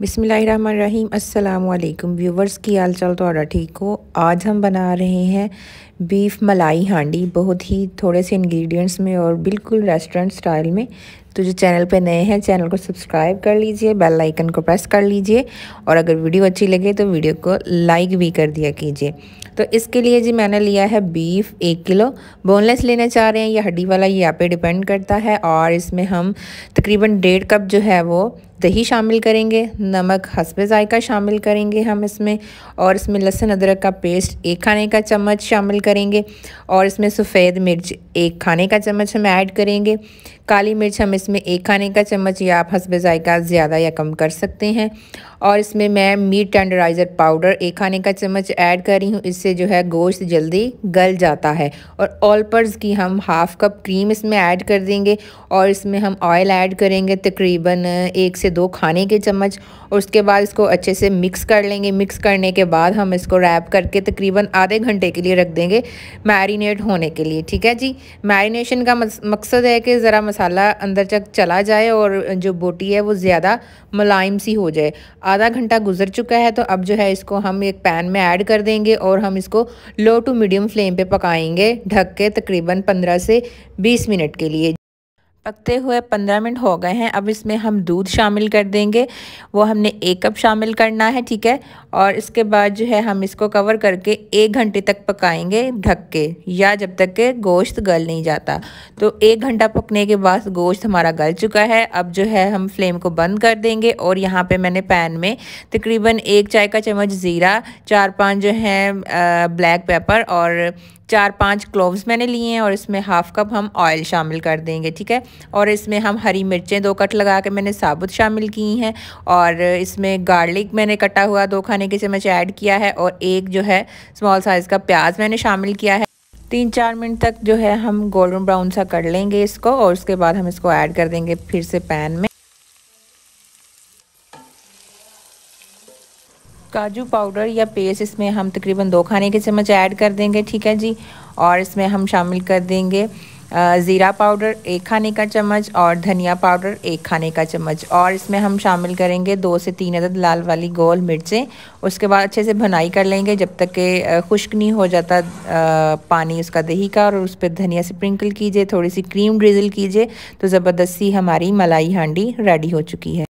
बिसमीम् अल्लाम व्यूवर्स की हाल चाल तो ठीक हो आज हम बना रहे हैं बीफ मलाई हांडी बहुत ही थोड़े से इंग्रेडिएंट्स में और बिल्कुल रेस्टोरेंट स्टाइल में तो जो चैनल पे नए हैं चैनल को सब्सक्राइब कर लीजिए बेल आइकन को प्रेस कर लीजिए और अगर वीडियो अच्छी लगे तो वीडियो को लाइक भी कर दिया कीजिए तो इसके लिए जी मैंने लिया है बीफ एक किलो बोनलेस लेना चाह रहे हैं या हड्डी वाला ये आप पे डिपेंड करता है और इसमें हम तकरीबन डेढ़ कप जो है वो दही शामिल करेंगे नमक हसब जायका शामिल करेंगे हम इसमें और इसमें लहसुन अदरक का पेस्ट एक खाने का चम्मच शामिल करेंगे और इसमें सफ़ेद मिर्च एक खाने का चम्मच हम ऐड करेंगे काली मिर्च हम इस इसमें एक खाने का चम्मच या आप हसब जायका ज़्यादा या कम कर सकते हैं और इसमें मैं मीट टेंडराइज़र पाउडर एक खाने का चम्मच ऐड कर रही हूँ इससे जो है गोश्त जल्दी गल जाता है और ऑलपर्स की हम हाफ़ कप क्रीम इसमें ऐड कर देंगे और इसमें हम ऑयल ऐड करेंगे तकरीबन एक से दो खाने के चम्मच और उसके बाद इसको अच्छे से मिक्स कर लेंगे मिक्स करने के बाद हम इसको रैप करके तकरीबन आधे घंटे के लिए रख देंगे मैरिनेट होने के लिए ठीक है जी मैरिनेशन का मकसद है कि ज़रा मसाला अंदर तक चला जाए और जो बोटी है वो ज़्यादा मुलायम सी हो जाए आधा घंटा गुजर चुका है तो अब जो है इसको हम एक पैन में ऐड कर देंगे और हम इसको लो टू मीडियम फ्लेम पे पकाएंगे ढक के तकरीबन 15 से 20 मिनट के लिए पकते हुए पंद्रह मिनट हो गए हैं अब इसमें हम दूध शामिल कर देंगे वो हमने एक कप शामिल करना है ठीक है और इसके बाद जो है हम इसको कवर करके एक घंटे तक पकाएंगे ढक के या जब तक के गोश्त गल नहीं जाता तो एक घंटा पकने के बाद गोश्त हमारा गल चुका है अब जो है हम फ्लेम को बंद कर देंगे और यहाँ पर मैंने पैन में तकरीबन एक चाय का चम्मच ज़ीरा चार पाँच जो है ब्लैक पेपर और चार पांच क्लोव्स मैंने लिए हैं और इसमें हाफ़ कप हम ऑयल शामिल कर देंगे ठीक है और इसमें हम हरी मिर्चें दो कट लगा के मैंने साबुत शामिल की हैं और इसमें गार्लिक मैंने कटा हुआ दो खाने के चम्मच ऐड किया है और एक जो है स्मॉल साइज़ का प्याज मैंने शामिल किया है तीन चार मिनट तक जो है हम गोल्डन ब्राउन सा कर लेंगे इसको और उसके बाद हम इसको ऐड कर देंगे फिर से पैन में काजू पाउडर या पेस्ट इसमें हम तकरीबन दो खाने के चम्मच ऐड कर देंगे ठीक है जी और इसमें हम शामिल कर देंगे ज़ीरा पाउडर एक खाने का चम्मच और धनिया पाउडर एक खाने का चम्मच और इसमें हम शामिल करेंगे दो से तीन अदद लाल वाली गोल मिर्चें उसके बाद अच्छे से भुनाई कर लेंगे जब तक के खुश्क नहीं हो जाता पानी उसका दही का और उस पर धनिया स्प्रिंकल कीजिए थोड़ी सी क्रीम ड्रिजल कीजिए तो ज़बरदस्ती हमारी मलाई हांडी रेडी हो चुकी है